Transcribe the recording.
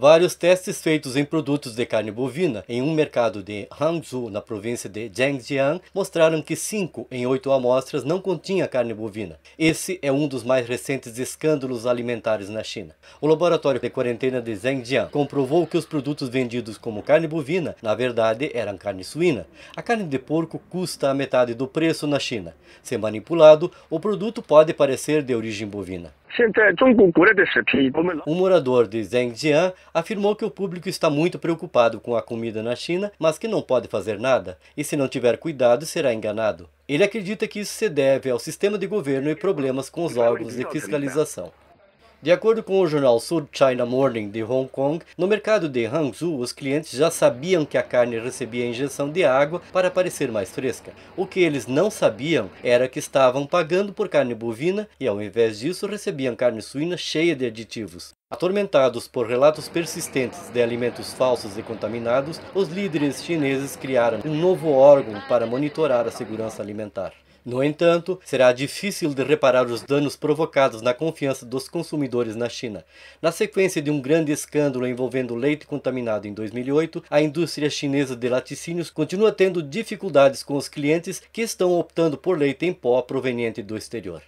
Vários testes feitos em produtos de carne bovina em um mercado de Hangzhou, na província de Zhangjiang, mostraram que 5 em 8 amostras não continha carne bovina. Esse é um dos mais recentes escândalos alimentares na China. O laboratório de quarentena de Zhangjiang comprovou que os produtos vendidos como carne bovina, na verdade, eram carne suína. A carne de porco custa a metade do preço na China. Se manipulado, o produto pode parecer de origem bovina. Um morador de Zhengjian afirmou que o público está muito preocupado com a comida na China, mas que não pode fazer nada e, se não tiver cuidado, será enganado. Ele acredita que isso se deve ao sistema de governo e problemas com os órgãos de fiscalização. De acordo com o jornal South China Morning de Hong Kong, no mercado de Hangzhou, os clientes já sabiam que a carne recebia injeção de água para parecer mais fresca. O que eles não sabiam era que estavam pagando por carne bovina e, ao invés disso, recebiam carne suína cheia de aditivos. Atormentados por relatos persistentes de alimentos falsos e contaminados, os líderes chineses criaram um novo órgão para monitorar a segurança alimentar. No entanto, será difícil de reparar os danos provocados na confiança dos consumidores na China. Na sequência de um grande escândalo envolvendo leite contaminado em 2008, a indústria chinesa de laticínios continua tendo dificuldades com os clientes que estão optando por leite em pó proveniente do exterior.